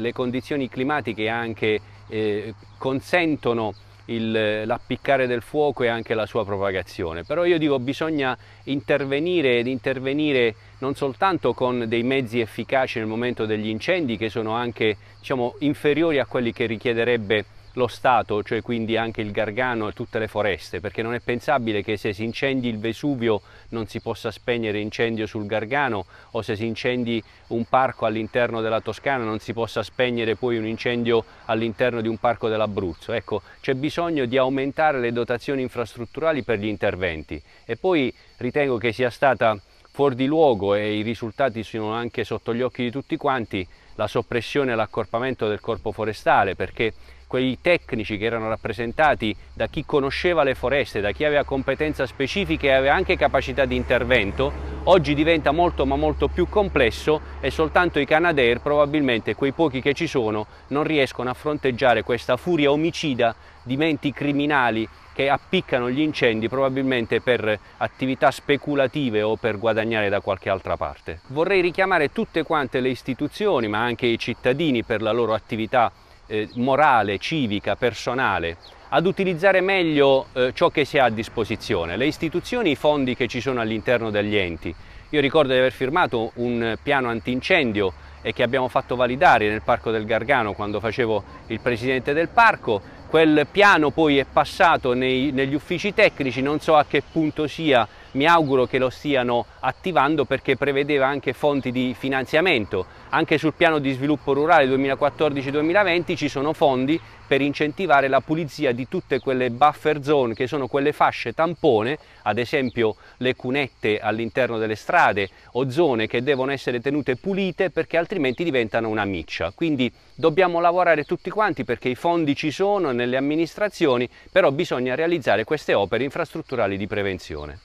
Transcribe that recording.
Le condizioni climatiche anche eh, consentono l'appiccare del fuoco e anche la sua propagazione, però io dico bisogna intervenire ed intervenire non soltanto con dei mezzi efficaci nel momento degli incendi che sono anche diciamo, inferiori a quelli che richiederebbe lo Stato, cioè quindi anche il Gargano e tutte le foreste, perché non è pensabile che se si incendi il Vesuvio non si possa spegnere incendio sul Gargano o se si incendi un parco all'interno della Toscana non si possa spegnere poi un incendio all'interno di un parco dell'Abruzzo. Ecco, c'è bisogno di aumentare le dotazioni infrastrutturali per gli interventi e poi ritengo che sia stata fuori di luogo e i risultati sono anche sotto gli occhi di tutti quanti la soppressione e l'accorpamento del corpo forestale perché quei tecnici che erano rappresentati da chi conosceva le foreste, da chi aveva competenze specifiche e aveva anche capacità di intervento, oggi diventa molto ma molto più complesso e soltanto i Canadair, probabilmente quei pochi che ci sono, non riescono a fronteggiare questa furia omicida di menti criminali che appiccano gli incendi probabilmente per attività speculative o per guadagnare da qualche altra parte. Vorrei richiamare tutte quante le istituzioni ma anche i cittadini per la loro attività eh, morale, civica, personale, ad utilizzare meglio eh, ciò che si ha a disposizione, le istituzioni, i fondi che ci sono all'interno degli enti. Io ricordo di aver firmato un piano antincendio e che abbiamo fatto validare nel Parco del Gargano quando facevo il presidente del parco. Quel piano poi è passato nei, negli uffici tecnici, non so a che punto sia mi auguro che lo stiano attivando perché prevedeva anche fonti di finanziamento. Anche sul piano di sviluppo rurale 2014-2020 ci sono fondi per incentivare la pulizia di tutte quelle buffer zone che sono quelle fasce tampone, ad esempio le cunette all'interno delle strade o zone che devono essere tenute pulite perché altrimenti diventano una miccia. Quindi dobbiamo lavorare tutti quanti perché i fondi ci sono nelle amministrazioni, però bisogna realizzare queste opere infrastrutturali di prevenzione.